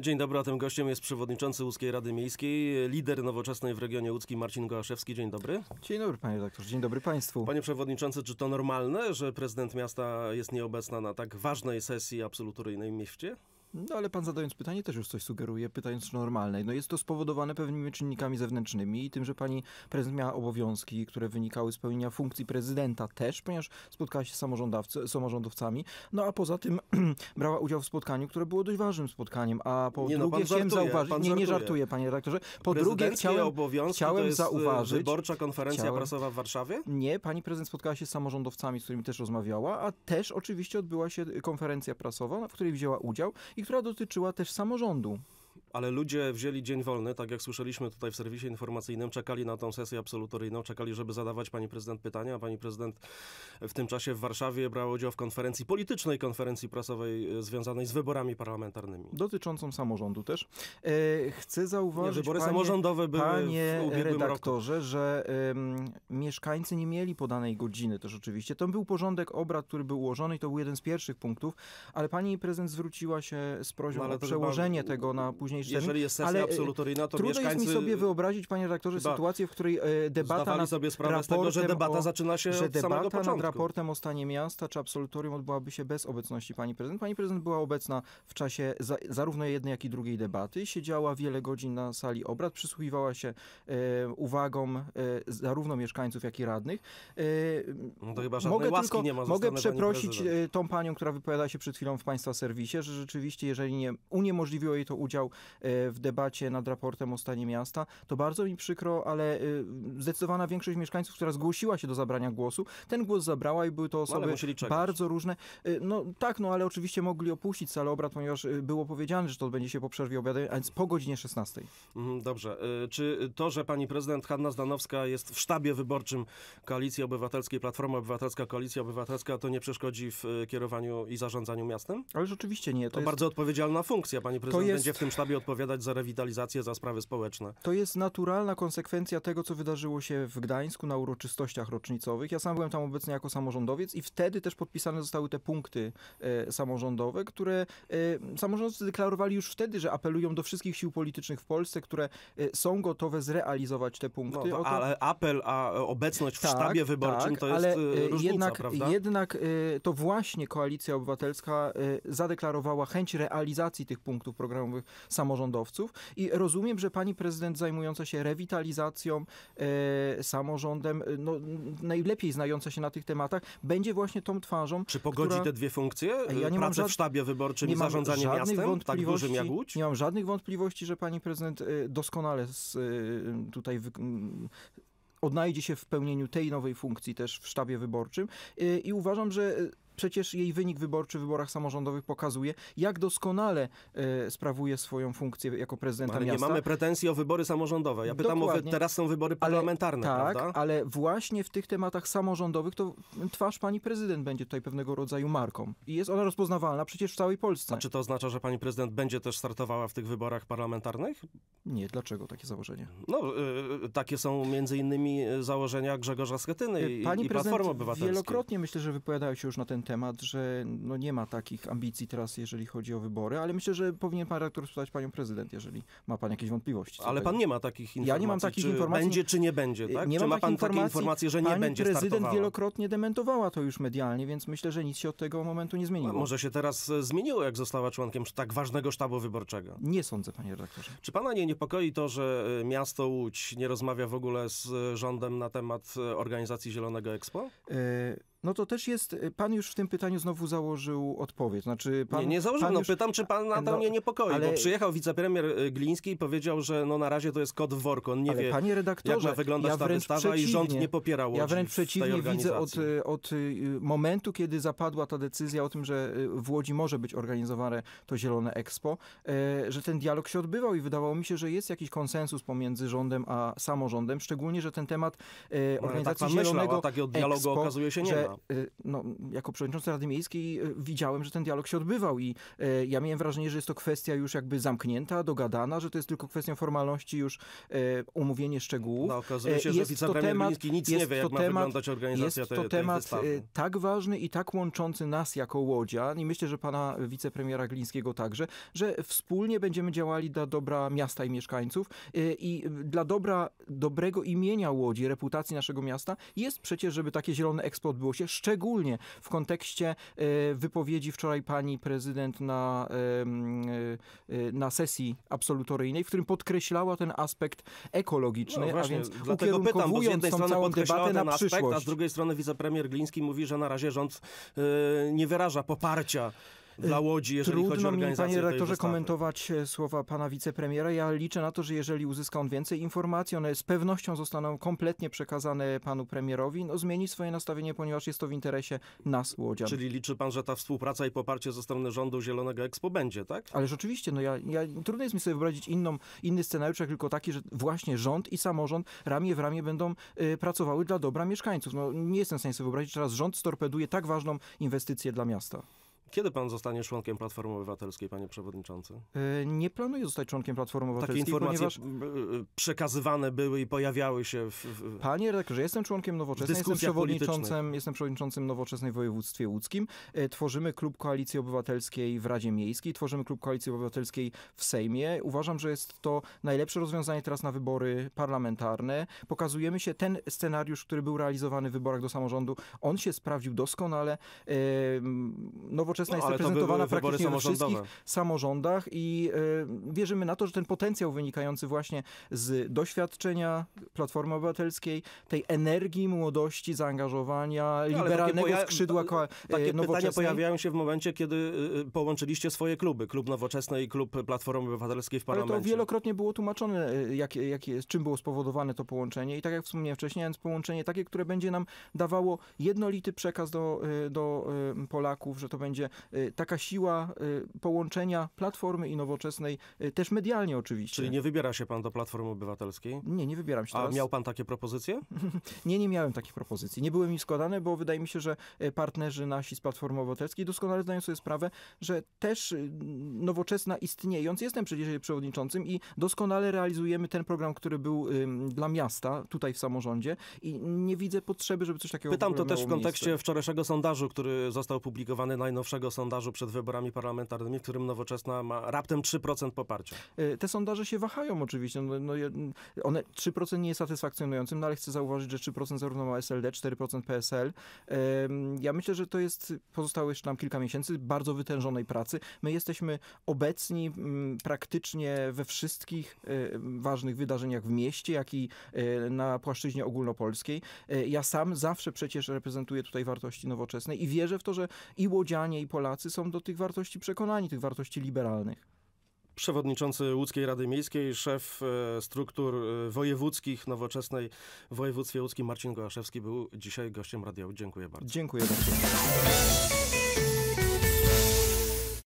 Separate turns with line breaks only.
Dzień dobry, a tym gościem jest przewodniczący Łódzkiej Rady Miejskiej, lider nowoczesnej w regionie łódzkim Marcin Gołaszewski. Dzień dobry.
Dzień dobry panie doktorze, dzień dobry państwu. Panie
przewodniczący, czy to normalne, że prezydent miasta jest nieobecna na tak ważnej sesji absolutoryjnej w mieście?
No ale pan zadając pytanie też już coś sugeruje, pytając normalnej. No jest to spowodowane pewnymi czynnikami zewnętrznymi i tym, że pani prezydent miała obowiązki, które wynikały z pełnienia funkcji prezydenta też, ponieważ spotkała się z samorządowcami, no a poza tym brała udział w spotkaniu, które było dość ważnym spotkaniem, a po nie, no, drugie chciałem zauważyć, nie, nie żartuję panie redaktorze, po drugie chciałem, chciałem y, zauważyć... Wyborcza konferencja chciałem, prasowa w Warszawie? Nie, pani prezydent spotkała się z samorządowcami, z którymi też rozmawiała, a też oczywiście odbyła się konferencja prasowa, w której wzięła udział i która dotyczyła też samorządu.
Ale ludzie wzięli dzień wolny, tak jak słyszeliśmy tutaj w serwisie informacyjnym, czekali na tą sesję absolutoryjną, czekali, żeby zadawać pani prezydent pytania, a pani prezydent w tym czasie w Warszawie brała udział w konferencji politycznej, konferencji prasowej e, związanej z wyborami parlamentarnymi.
Dotyczącą samorządu też. E, chcę zauważyć, Nie, wybory panie, samorządowe były panie w redaktorze, roku. że mieszkańcy nie mieli podanej godziny też oczywiście. To był porządek obrad, który był ułożony i to był jeden z pierwszych punktów, ale pani prezydent zwróciła się z prośbą no, o przełożenie chyba... tego na później niż Jeżeli jest sesja e, absolutoryjna, to trudno mieszkańcy... jest mi sobie wyobrazić, panie redaktorze, sytuację, w której e, debata Zdawali nad sobie sprawę z tego, że debata o, zaczyna się że debata nad raportem o stanie miasta czy absolutorium odbyłaby się bez obecności pani prezydent. Pani prezydent była obecna w czasie za, zarówno jednej, jak i drugiej debaty. Siedziała wiele godzin na sali obrad, przysłuchiwała się e, uwagom e, zarówno mieszkańców, jak i radnych. E, no to chyba mogę tylko, Mogę przeprosić e, tą panią, która wypowiadała się przed chwilą w państwa serwisie, że rzeczywiście, jeżeli nie uniemożliwiło jej to udział E, w debacie nad raportem o stanie miasta. To bardzo mi przykro, ale e, zdecydowana większość mieszkańców, która zgłosiła się do zabrania głosu, ten głos zabrała i były to osoby bardzo różne. E, no tak, no ale oczywiście mogli opuścić salę obrad, ponieważ było powiedziane, że to będzie się po przerwie obiadu, a więc po godzinie 16.
Mhm, dobrze. Czy to, że pani prezydent Hanna Zdanowska jest w sztabie wyborczym Koalicji Obywatelskiej, Platforma Obywatelska, Koalicja Obywatelska, to nie przeszkodzi w kierowaniu i zarządzaniu miastem? Ale rzeczywiście nie. To, to jest... bardzo odpowiedzialna funkcja. Pani prezydent jest... będzie w tym sztabie odpowiadać za rewitalizację, za sprawy społeczne.
To jest naturalna konsekwencja tego, co wydarzyło się w Gdańsku na uroczystościach rocznicowych. Ja sam byłem tam obecny jako samorządowiec i wtedy też podpisane zostały te punkty e, samorządowe, które e, samorządowcy deklarowali już wtedy, że apelują do wszystkich sił politycznych w Polsce, które e, są gotowe zrealizować te punkty. No, to, ale
apel, a e, obecność w tak, sztabie wyborczym tak, to jest ale e, e, różnica, jednak, prawda?
Jednak to właśnie Koalicja Obywatelska zadeklarowała chęć realizacji tych punktów programowych samorządowych samorządowców i rozumiem, że pani prezydent zajmująca się rewitalizacją, e, samorządem, e, no, najlepiej znająca się na tych tematach, będzie właśnie tą twarzą. Czy pogodzi która... te dwie
funkcje? Ja nie Pracę mam żad... w sztabie wyborczym i zarządzanie miastem, tak dużym jak Łódź?
Nie mam żadnych wątpliwości, że pani prezydent e, doskonale z, e, tutaj odnajdzie się w pełnieniu tej nowej funkcji też w sztabie wyborczym i uważam, że Przecież jej wynik wyborczy w wyborach samorządowych pokazuje, jak doskonale e, sprawuje swoją funkcję jako prezydenta ale miasta. nie mamy
pretensji o wybory samorządowe. Ja pytam Dokładnie. o... Teraz są wybory parlamentarne, ale, Tak, prawda? ale właśnie
w tych tematach samorządowych to twarz pani prezydent będzie tutaj pewnego rodzaju marką.
I jest ona rozpoznawalna przecież w całej Polsce. A czy to oznacza, że pani prezydent będzie też startowała w tych wyborach parlamentarnych? Nie, dlaczego takie założenie? No, y, y takie są między innymi założenia Grzegorza Schetyny y, i, pani i Platformy Obywatelskiej. wielokrotnie
myślę, że wypowiadają się już na ten temat, że no nie ma takich ambicji teraz, jeżeli chodzi o wybory, ale myślę, że powinien pan rektor spytać panią prezydent, jeżeli ma pan jakieś wątpliwości. Ale pan nie
ma takich informacji. Ja nie mam takich czy informacji. Będzie czy nie będzie, y, tak? Nie czy ma pan informacji. takie informacje, że nie Pani będzie prezydent startowała?
wielokrotnie dementowała to już medialnie, więc myślę, że nic się od tego momentu nie zmieniło. A może
się teraz e, zmieniło, jak została członkiem tak ważnego sztabu wyborczego?
Nie sądzę, panie redaktorze.
Czy pana nie niepokoi to, że e, miasto Łódź nie rozmawia w ogóle z e, rządem na temat organizacji Zielonego Expo?
Y no to też jest, y, pan już w tym pytaniu znowu założył odpowiedź. Znaczy pan, nie, nie założył, no już... pytam,
czy pan na to no, mnie niepokoi, ale... bo przyjechał wicepremier y, Gliński i powiedział, że no na razie to jest kod w worku, on nie ale wie, panie redaktorze, jak ma wyglądać ja ta wystawa i rząd nie popierał Ja wręcz przeciwnie widzę od,
od y, momentu, kiedy zapadła ta decyzja o tym, że w Łodzi może być organizowane to Zielone Expo, e, że ten dialog się odbywał i wydawało mi się, że jest jakiś konsensus pomiędzy rządem a samorządem, szczególnie, że ten temat e, no, tak organizacji no, tak Zielonego myślał, Expo, okazuje się nie że E, no, jako przewodniczący Rady Miejskiej e, widziałem, że ten dialog się odbywał i e, ja miałem wrażenie, że jest to kwestia już jakby zamknięta, dogadana, że to jest tylko kwestia formalności, już umówienie szczegółów. No, okazuje się, jest że wicepremier temat, nic nie wie, jak temat, ma wyglądać organizacja Jest to temat tej tak ważny i tak łączący nas jako Łodzian i myślę, że pana wicepremiera Glińskiego także, że wspólnie będziemy działali dla dobra miasta i mieszkańców i dla dobra dobrego imienia Łodzi, reputacji naszego miasta jest przecież, żeby takie zielone eksport było szczególnie w kontekście e, wypowiedzi wczoraj pani prezydent na, e, e, na sesji absolutoryjnej, w którym podkreślała ten aspekt ekologiczny, no właśnie, a więc dlatego pytam, bo z jednej strony całą debatę na aspekt, przyszłość. a z
drugiej strony wicepremier Gliński mówi, że na razie rząd nie wyraża poparcia dla Łodzi, jeżeli Trudno chodzi o organizację mi, panie redaktorze,
komentować e, słowa pana wicepremiera. Ja liczę na to, że jeżeli uzyska on więcej informacji, one z pewnością zostaną kompletnie przekazane panu premierowi. No, zmieni swoje nastawienie, ponieważ jest to w interesie nas,
Łodzian. Czyli liczy pan, że ta współpraca i poparcie ze strony rządu Zielonego Expo będzie, tak?
Ale rzeczywiście, No ja, ja, trudno jest mi sobie wyobrazić inną, inny scenariusz, jak tylko taki, że właśnie rząd i samorząd ramię w ramię będą y, pracowały dla dobra mieszkańców. No, nie jestem w stanie sobie wyobrazić, że raz rząd storpeduje tak ważną inwestycję dla miasta.
Kiedy pan zostanie członkiem Platformy Obywatelskiej, panie przewodniczący?
E, nie planuję zostać członkiem Platformy Obywatelskiej, Takie informacje
ponieważ... E, przekazywane były i pojawiały się w...
Panie redaktorze, jestem członkiem Nowoczesnej, jestem przewodniczącym, jestem przewodniczącym Nowoczesnej w województwie łódzkim. E, tworzymy klub Koalicji Obywatelskiej w Radzie Miejskiej, tworzymy klub Koalicji Obywatelskiej w Sejmie. Uważam, że jest to najlepsze rozwiązanie teraz na wybory parlamentarne. Pokazujemy się ten scenariusz, który był realizowany w wyborach do samorządu. On się sprawdził doskonale. Nowoczesne nowoczesna no, jest reprezentowana praktycznie we wszystkich samorządach i y, wierzymy na to, że ten potencjał wynikający właśnie z doświadczenia Platformy Obywatelskiej, tej energii młodości, zaangażowania, no, liberalnego skrzydła no, koła e, Takie pytania pojawiają
się w momencie, kiedy e, połączyliście swoje kluby, klub nowoczesny i klub Platformy Obywatelskiej w parlamencie. Ale to
wielokrotnie było tłumaczone, jak, jak, czym było spowodowane to połączenie i tak jak wspomniałem wcześniej, więc połączenie takie, które będzie nam dawało jednolity przekaz do, do Polaków, że to będzie Y, taka siła y, połączenia Platformy i Nowoczesnej, y, też medialnie oczywiście. Czyli nie
wybiera się pan do Platformy Obywatelskiej? Nie, nie wybieram się teraz. A miał pan takie propozycje?
nie, nie miałem takich propozycji. Nie były mi składane, bo wydaje mi się, że partnerzy nasi z Platformy Obywatelskiej doskonale zdają sobie sprawę, że też Nowoczesna istniejąc, jestem przecież jej przewodniczącym i doskonale realizujemy ten program, który był dla miasta, tutaj w samorządzie i nie widzę potrzeby, żeby coś takiego Pytam to też w kontekście miejsce.
wczorajszego sondażu, który został opublikowany najnowszego najnowocześniejszego sondażu przed wyborami parlamentarnymi, w którym Nowoczesna ma raptem 3% poparcia.
E, te sondaże się wahają oczywiście. No, no, one 3% nie jest satysfakcjonującym, no ale chcę zauważyć, że 3% zarówno ma SLD, 4% PSL. Ja myślę, że to jest, pozostało jeszcze nam kilka miesięcy bardzo wytężonej pracy. My jesteśmy obecni praktycznie we wszystkich e, ważnych wydarzeniach w mieście, jak i e, na płaszczyźnie ogólnopolskiej. Ja sam zawsze przecież reprezentuję tutaj wartości nowoczesne i wierzę w to, że i Łodzianie, i Polacy są do tych wartości przekonani, tych wartości liberalnych.
Przewodniczący Łódzkiej Rady Miejskiej, szef e, struktur e, wojewódzkich nowoczesnej w województwie łódzkim Marcin Gołaszewski był dzisiaj gościem radia. Dziękuję bardzo. Dziękuję
bardzo.